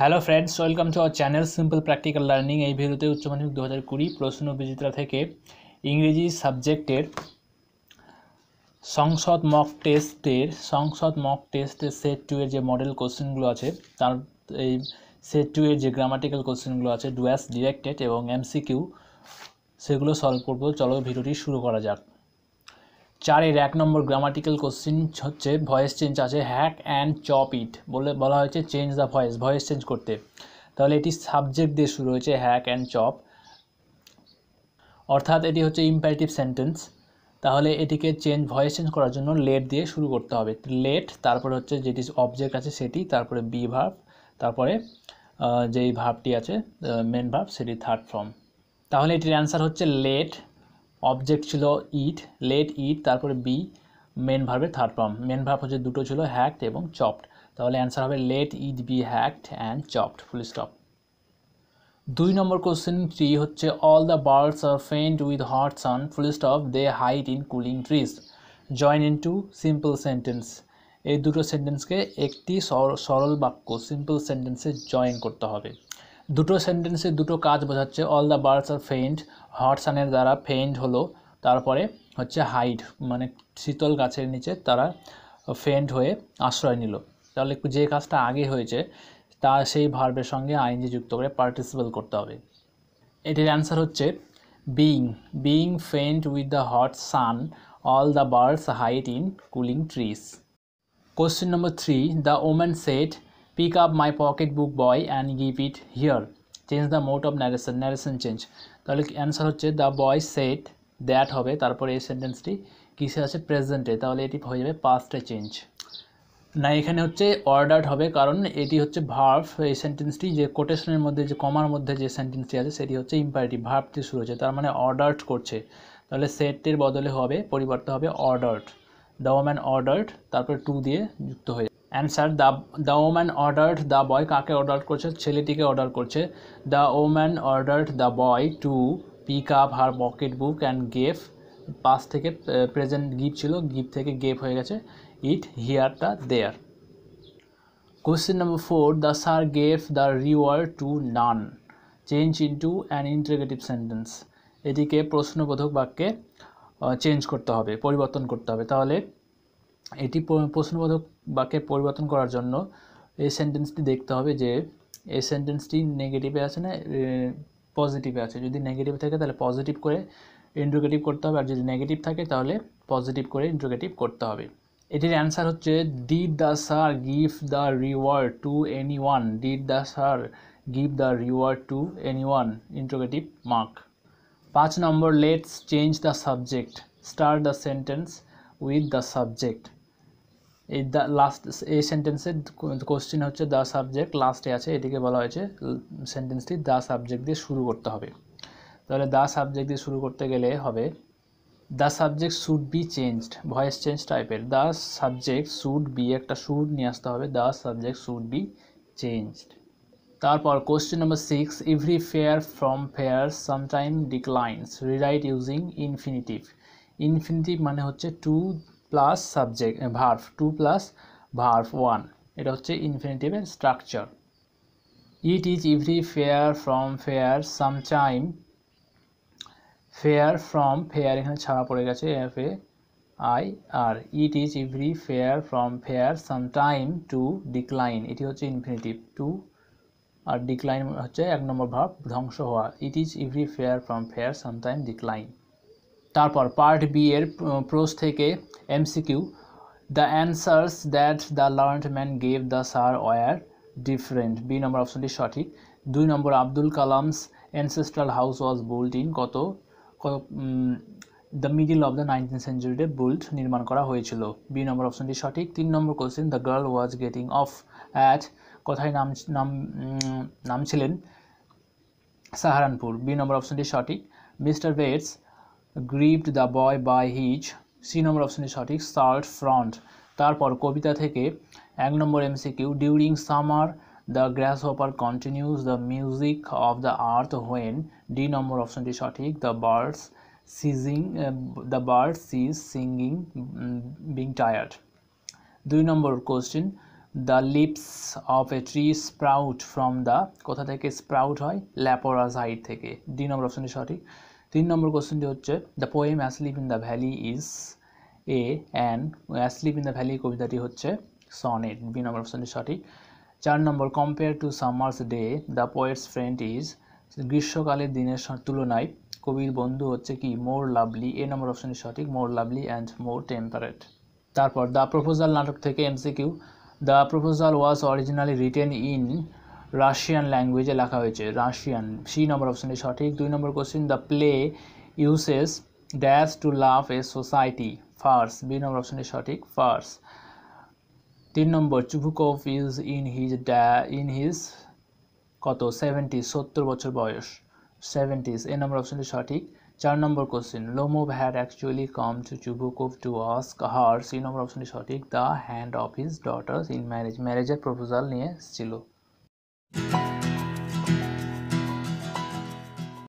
Hello friends welcome to our channel simple practical learning এই ভিডিওতে উচ্চ মাধ্যমিক দু হাজার কুড়ি প্রশ্ন বিচিত্রা থেকে ইংরেজি সাবজেক্টের সংসদ মক টেস্টের সংসদ মক টেস্টের সেট টু এর যে মডেল কোশ্চেনগুলো আছে তার এই সেট টু এর যে গ্রামাটিক্যাল কোশ্চেনগুলো আছে ডুয়াস ডিরেক্টেড এবং এমসিকিউ সেগুলো সলভ করবো চলো ভিডিওটি শুরু করা যাক চারের এক নম্বর গ্রামাটিক্যাল কোশ্চিন হচ্ছে ভয়েস চেঞ্জ আছে হ্যাক অ্যান্ড চপ ইট বলে বলা হয়েছে change the voice voice change করতে তাহলে এটি সাবজেক্ট দিয়ে শুরু হয়েছে হ্যাক অ্যান্ড চপ অর্থাৎ এটি হচ্ছে ইম্পারেটিভ সেন্টেন্স তাহলে এটিকে চেঞ্জ ভয়েস চেঞ্জ করার জন্য লেট দিয়ে শুরু করতে হবে লেট তারপরে হচ্ছে যেটি অবজেক্ট আছে সেটি তারপরে বি ভাব তারপরে যেই ভাবটি আছে মেন ভাব সেটি থার্ড ফর্ম তাহলে এটির অ্যান্সার হচ্ছে লেট অবজেক্ট ছিল ইট লেট ইট তারপরে বি মেন ভার্বের থার্ড ফর্ম মেন ভার্ব হচ্ছে দুটো ছিল হ্যাক্ট এবং চপড তাহলে অ্যান্সার হবে let it be hacked and chopped full stop দুই নম্বর কোশ্চেন থ্রি হচ্ছে all the birds are faint with hot sun full stop they hid in cooling trees join into simple sentence এই দুটো সেন্টেন্সকে একটি সরল বাক্য simple সেন্টেন্সে join করতে হবে দুটো সেন্টেন্সে দুটো কাজ বোঝাচ্ছে all the birds are faint hot সানের দ্বারা ফেইন্ট হলো তারপরে হচ্ছে হাইট মানে শীতল গাছের নিচে তারা ফেন্ট হয়ে আশ্রয় নিল তাহলে যে কাজটা আগে হয়েছে তা সেই ভার্বের সঙ্গে আইনজি যুক্ত করে পার্টিসিপেল করতে হবে এটির অ্যান্সার হচ্ছে being being faint with the hot sun all the birds hid in cooling trees question number three the woman said pick up my pocket book boy and give it here change the mode of narration narration change তাহলে answer হচ্ছে the boy said that হবে তারপরে এই সেন্টেন্সটি কিসে আছে প্রেজেন্টে তাহলে এটি হয়ে যাবে পাস্টে চেঞ্জ না এখানে হচ্ছে অর্ডার্ড হবে কারণ এটি হচ্ছে ভার্ভ এই সেন্টেন্সটি যে কোটেশনের মধ্যে যে কমার মধ্যে যে সেন্টেন্সটি আছে সেটি হচ্ছে ইম্পারেটিভ ভার্ভ দিয়ে শুরু হচ্ছে তার মানে অর্ডার্ড করছে তাহলে সেটের বদলে হবে পরিবর্তে হবে অর্ডার্ড দ্য ওম্যান অর্ডার্ড তারপর টু দিয়ে যুক্ত হয়ে answer the the woman ordered the boy কাকে অর্ডার করছে ছেলেটিকে অর্ডার করছে the woman ordered the boy to pick up her pocket book and gave past থেকে প্রেজেন্ট গিফট ছিল গিফট থেকে গেফ হয়ে গেছে ইট হিয়ারটা there question number four the sir gave the reward to none change into an interrogative sentence এটিকে প্রশ্নবোধক বাক্যে change করতে হবে পরিবর্তন করতে হবে তাহলে এটি প্রশ্নবোধক বাক্যে পরিবর্তন করার জন্য এই সেন্টেন্সটি দেখতে হবে যে এই সেন্টেন্সটি নেগেটিভে আছে না পজিটিভে আছে যদি নেগেটিভ থাকে তাহলে পজিটিভ করে ইন্ট্রোগেটিভ করতে হবে আর যদি নেগেটিভ থাকে তাহলে পজিটিভ করে ইন্ট্রোগেটিভ করতে হবে এটির অ্যান্সার হচ্ছে did the sir give the reward to anyone did the sir give the reward to anyone interrogative mark পাঁচ নম্বর let's change the subject start the sentence with the subject এই the last এই সেন্টেন্সে question হচ্ছে the subject লাস্টে আছে এটিকে বলা হয়েছে সেন্টেন্সটি দ্য সাবজেক্ট দিয়ে শুরু করতে হবে তাহলে দ্য সাবজেক্ট দিয়ে শুরু করতে গেলে হবে the subject should be changed voice change টাইপের দ্য সাবজেক্ট শুড বি একটা শুড নিয়ে আসতে হবে the subject should be changed তারপর question number six every fair from fair sometime declines rewrite using infinitive infinitive মানে হচ্ছে to plus subject verb to plus verb one এটা হচ্ছে ইনফিনিটিভের structure it is every fair from fair sometime fair from fair এখানে ছাড়া পড়ে গেছে F A I R it is every fair from fair sometime to decline এটি হচ্ছে infinitive to R decline হচ্ছে এক নম্বর ভাব ধ্বংস হওয়া it is every fair from fair sometime decline তারপর পার্ট বি এর প্রোস থেকে MCQ the answers that the learned man gave the sir were different B নম্বর অপশনটি সঠিক দুই নম্বর Abdul Kalam's ancestral house was built in কত the middle of the nineteen সেঞ্চুরিতে বুল্ট নির্মাণ করা হয়েছিল বি নম্বর অপশনটি সঠিক তিন নম্বর question the girl was getting off at কোথায় নাম নাম নাম ছিলেন সাহারানপুর বি নম্বর অপশনটি সঠিক mister Bates gripped the boy by his C নম্বর অপশানে সঠিক শার্ট ফ্রন্ট তারপর কবিতা থেকে এক নম্বর MCQ during summer the grasshopper continues the music of the earth when D নম্বর অপশানটি সঠিক the birds ceasing the bird cease singing being tired দুই নম্বর question the leaves of a tree sprout from the কোথা থেকে sprout হয় ল্যাপোরাজ height থেকে D নম্বর অপশানটি সঠিক তিন নম্বর কোশ্চেনটি হচ্ছে the poem asleep in the valley is a and asleep in the valley কবিতাটি হচ্ছে সনেট বি নম্বর অপশনটি সঠিক চার নম্বর compare to summer's day the poet's friend is গ্রীষ্মকালের দিনের তুলনায় কবির বন্ধু হচ্ছে কি মোর লাভলি এ নম্বর অপশনটি সঠিক more lovely and more temperate তারপর দ্য প্রপোজাল নাটক থেকে MCQ the proposal was originally written in Russian ল্যাঙ্গুয়েজে লেখা হয়েছে রাশিয়ান সি নম্বর অপশানটি সঠিক দুই নম্বর question the play uses dash to love a society farce B নম্বর অপশানটি সঠিক ফার্স তিন নম্বর চুভুকভ ইজ ইন হিজ ড্যা ইন হিজ কত সেভেন্টি সত্তর বছর বয়স সেভেন্টিস এ নম্বর অপশানটি সঠিক চার নম্বর কোশ্চেন Lomov had actually come to Chubukov to ask her C নম্বর অপশানটি সঠিক the hand of his daughter's in marriage ম্যারেজের প্রপোজাল নিয়ে এসেছিল Thank you.